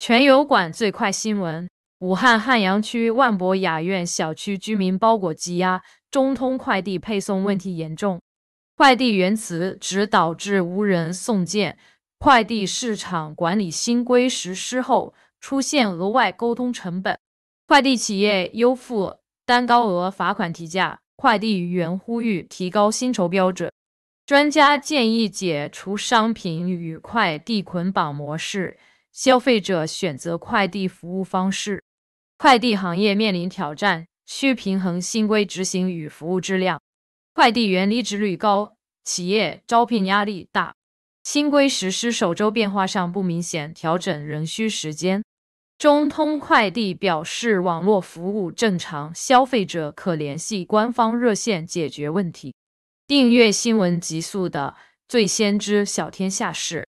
全油管最快新闻：武汉汉阳区万博雅苑小区居民包裹积压，中通快递配送问题严重。快递员辞职导致无人送件。快递市场管理新规实施后，出现额外沟通成本。快递企业优负担高额罚款提价，快递员呼吁提高薪酬标准。专家建议解除商品与快递捆绑模式。消费者选择快递服务方式，快递行业面临挑战，需平衡新规执行与服务质量。快递员离职率高，企业招聘压力大。新规实施首周变化尚不明显，调整仍需时间。中通快递表示，网络服务正常，消费者可联系官方热线解决问题。订阅新闻极速的最先知晓天下事。